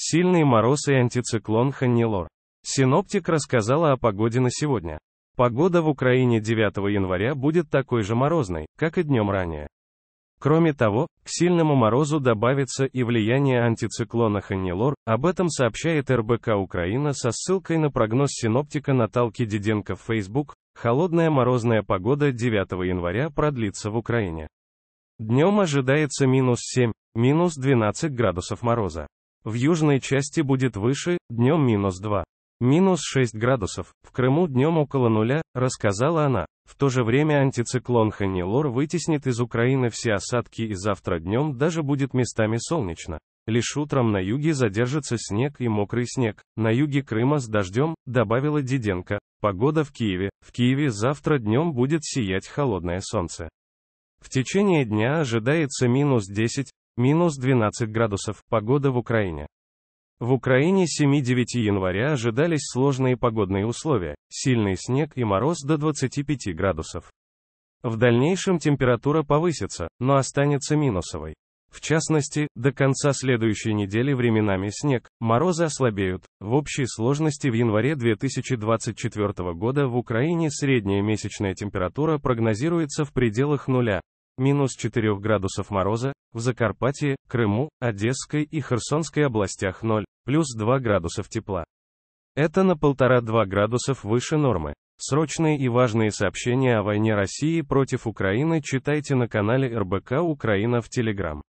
Сильный мороз и антициклон Ханнилор. Синоптик рассказала о погоде на сегодня. Погода в Украине 9 января будет такой же морозной, как и днем ранее. Кроме того, к сильному морозу добавится и влияние антициклона Ханнилор, об этом сообщает РБК Украина со ссылкой на прогноз синоптика Наталки Диденко в Facebook, холодная морозная погода 9 января продлится в Украине. Днем ожидается минус 7, минус 12 градусов мороза. В южной части будет выше, днем минус 2. Минус 6 градусов, в Крыму днем около нуля, рассказала она. В то же время антициклон Ханилор вытеснит из Украины все осадки и завтра днем даже будет местами солнечно. Лишь утром на юге задержится снег и мокрый снег. На юге Крыма с дождем, добавила Диденко. Погода в Киеве. В Киеве завтра днем будет сиять холодное солнце. В течение дня ожидается минус 10, минус 12 градусов, погода в Украине. В Украине 7-9 января ожидались сложные погодные условия, сильный снег и мороз до 25 градусов. В дальнейшем температура повысится, но останется минусовой. В частности, до конца следующей недели временами снег, морозы ослабеют. В общей сложности в январе 2024 года в Украине средняя месячная температура прогнозируется в пределах нуля, минус 4 градусов мороза, в Закарпатье, Крыму, Одесской и Херсонской областях 0, плюс 2 градусов тепла. Это на 1,5-2 градусов выше нормы. Срочные и важные сообщения о войне России против Украины читайте на канале РБК Украина в Телеграм.